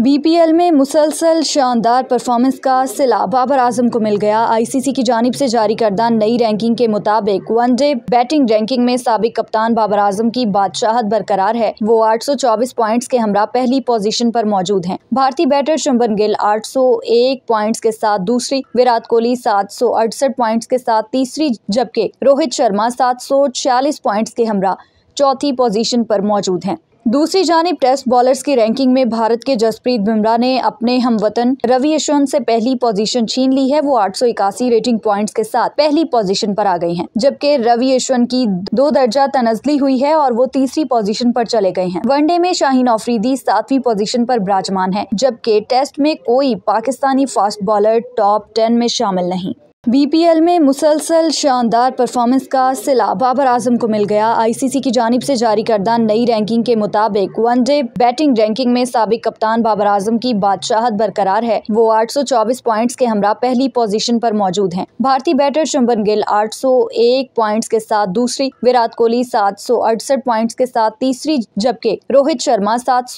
BPL में मुसलसल शानदार परफॉर्मेंस का सिला बाबर आजम को मिल गया आईसीसी की जानब से जारी करदा नई रैंकिंग के मुताबिक वनडे बैटिंग रैंकिंग में सबक कप्तान बाबर आजम की बादशाहत बरकरार है वो 824 पॉइंट्स के हमरा पहली पोजीशन पर मौजूद हैं भारतीय बैटर शुभन गिल 801 पॉइंट्स के साथ दूसरी विराट कोहली सात सौ अड़सठ पॉइंट्स के साथ तीसरी जबकि रोहित शर्मा सात सौ छियालीस पॉइंट्स के हमरा चौथी पोजिशन पर मौजूद हैं दूसरी जानब टेस्ट बॉलर्स की रैंकिंग में भारत के जसप्रीत बुमराह ने अपने हमवतन रवि यशवंत से पहली पोजीशन छीन ली है वो आठ सौ इक्यासी रेटिंग पॉइंट्स के साथ पहली पोजीशन पर आ गए हैं जबकि रवि यशवंत की दो दर्जा तनजली हुई है और वो तीसरी पोजीशन पर चले गए हैं वनडे में शाहीन आफरीदी सातवीं पोजिशन आरोप विराजमान है जबकि टेस्ट में कोई Pakistani fast bowler top ten में शामिल नहीं बीपीएल में मुसलसल शानदार परफॉर्मेंस का सिला बाबर आजम को मिल गया आईसीसी की जानब से जारी करदा नई रैंकिंग के मुताबिक वनडे बैटिंग रैंकिंग में सबक कप्तान बाबर आजम की बादशाहत बरकरार है वो 824 पॉइंट्स के हमरा पहली पोजीशन पर मौजूद हैं भारतीय बैटर शुभन गिल 801 पॉइंट्स के साथ दूसरी विराट कोहली सात पॉइंट्स के साथ तीसरी जबकि रोहित शर्मा सात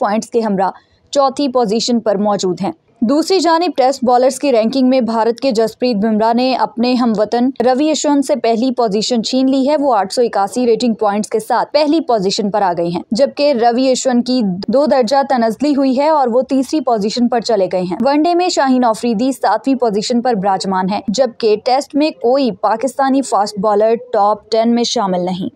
पॉइंट्स के हमरा चौथी पोजिशन पर मौजूद हैं दूसरी जानब टेस्ट बॉलर्स की रैंकिंग में भारत के जसप्रीत बुमराह ने अपने हम वतन रवि यशवंत से पहली पोजीशन छीन ली है वो आठ रेटिंग पॉइंट्स के साथ पहली पोजीशन पर आ गए हैं जबकि रवि यशवंत की दो दर्जा तनजली हुई है और वो तीसरी पोजीशन पर चले गए हैं वनडे में शाहीन अफरीदी सातवीं पोजिशन पर विराजमान है जबकि टेस्ट में कोई Pakistani fast bowler top ten में शामिल नहीं